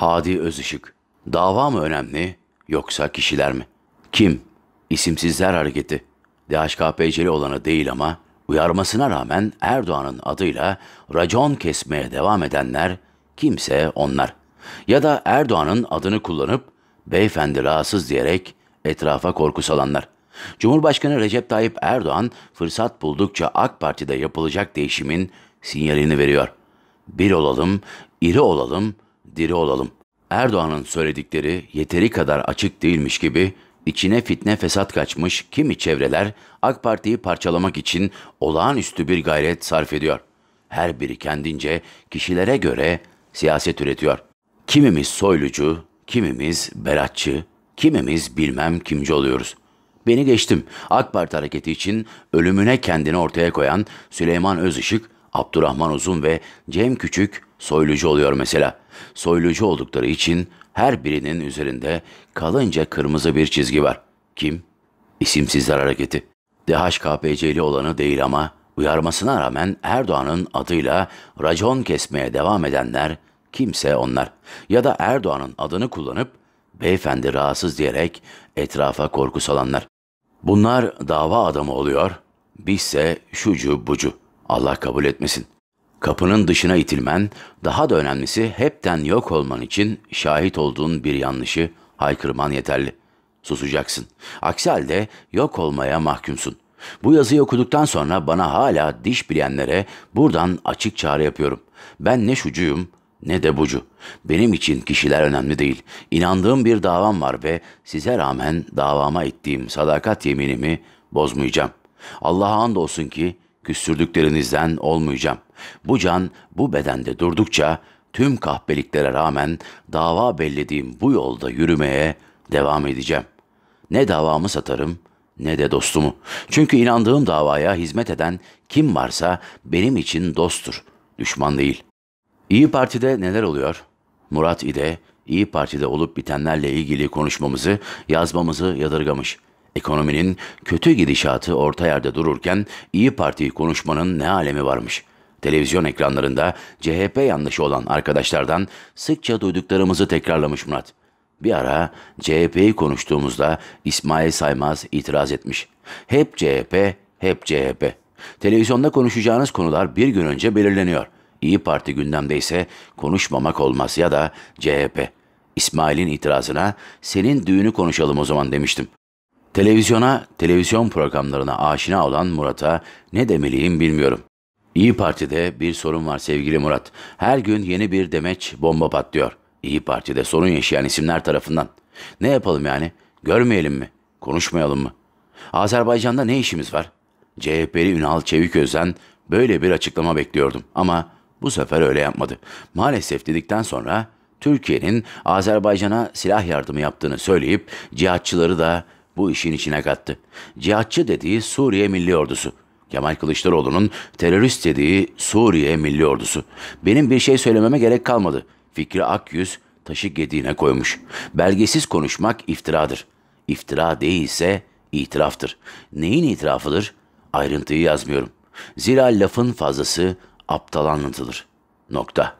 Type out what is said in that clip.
Hadi Özışık. Dava mı önemli yoksa kişiler mi? Kim? İsimsizler hareketi. DHKPC'li olanı değil ama uyarmasına rağmen Erdoğan'ın adıyla racon kesmeye devam edenler kimse onlar. Ya da Erdoğan'ın adını kullanıp beyefendi rahatsız diyerek etrafa korku salanlar. Cumhurbaşkanı Recep Tayyip Erdoğan fırsat buldukça AK Parti'de yapılacak değişimin sinyalini veriyor. Bir olalım, iri olalım, diri olalım.'' Erdoğan'ın söyledikleri yeteri kadar açık değilmiş gibi içine fitne fesat kaçmış kimi çevreler AK Parti'yi parçalamak için olağanüstü bir gayret sarf ediyor. Her biri kendince kişilere göre siyaset üretiyor. Kimimiz soylucu, kimimiz beratçı, kimimiz bilmem kimci oluyoruz. Beni geçtim. AK Parti hareketi için ölümüne kendini ortaya koyan Süleyman Özışık Abdurrahman Uzun ve Cem Küçük soylucu oluyor mesela. Soylucu oldukları için her birinin üzerinde kalınca kırmızı bir çizgi var. Kim? İsimsizler Hareketi. DHKPC'li olanı değil ama uyarmasına rağmen Erdoğan'ın adıyla racon kesmeye devam edenler kimse onlar. Ya da Erdoğan'ın adını kullanıp beyefendi rahatsız diyerek etrafa korku salanlar. Bunlar dava adamı oluyor, bizse şucu bucu. Allah kabul etmesin. Kapının dışına itilmen, daha da önemlisi hepten yok olman için şahit olduğun bir yanlışı haykırman yeterli. Susacaksın. Aksi halde yok olmaya mahkumsun. Bu yazıyı okuduktan sonra bana hala diş bilenlere buradan açık çağrı yapıyorum. Ben ne şucuyum ne de bucu. Benim için kişiler önemli değil. İnandığım bir davam var ve size rağmen davama ettiğim sadakat yeminimi bozmayacağım. Allah'a andolsun ki Küstürdüklerinizden olmayacağım. Bu can bu bedende durdukça tüm kahpeliklere rağmen dava bellediğim bu yolda yürümeye devam edeceğim. Ne davamı satarım ne de dostumu. Çünkü inandığım davaya hizmet eden kim varsa benim için dosttur, düşman değil. İyi Parti'de neler oluyor? Murat İde, İyi Parti'de olup bitenlerle ilgili konuşmamızı, yazmamızı yadırgamış.'' Ekonominin kötü gidişatı orta yerde dururken İyi Parti'yi konuşmanın ne alemi varmış? Televizyon ekranlarında CHP yanlışı olan arkadaşlardan sıkça duyduklarımızı tekrarlamış Murat. Bir ara CHP'yi konuştuğumuzda İsmail Saymaz itiraz etmiş. Hep CHP, hep CHP. Televizyonda konuşacağınız konular bir gün önce belirleniyor. İyi Parti gündemde ise konuşmamak olmaz ya da CHP. İsmail'in itirazına senin düğünü konuşalım o zaman demiştim. Televizyona, televizyon programlarına aşina olan Murat'a ne demeliyim bilmiyorum. İyi Parti'de bir sorun var sevgili Murat. Her gün yeni bir demeç bomba patlıyor. İyi Parti'de sorun yaşayan isimler tarafından. Ne yapalım yani? Görmeyelim mi? Konuşmayalım mı? Azerbaycan'da ne işimiz var? CHP'li Ünal Çeviköz'den böyle bir açıklama bekliyordum ama bu sefer öyle yapmadı. Maalesef dedikten sonra Türkiye'nin Azerbaycan'a silah yardımı yaptığını söyleyip cihatçıları da bu işin içine kattı. Cihatçı dediği Suriye Milli Ordusu. Kemal Kılıçdaroğlu'nun terörist dediği Suriye Milli Ordusu. Benim bir şey söylememe gerek kalmadı. Fikri Akyüz taşı gediğine koymuş. Belgesiz konuşmak iftiradır. İftira değilse itiraftır. Neyin itirafıdır? Ayrıntıyı yazmıyorum. Zira lafın fazlası aptal anlatılır. Nokta.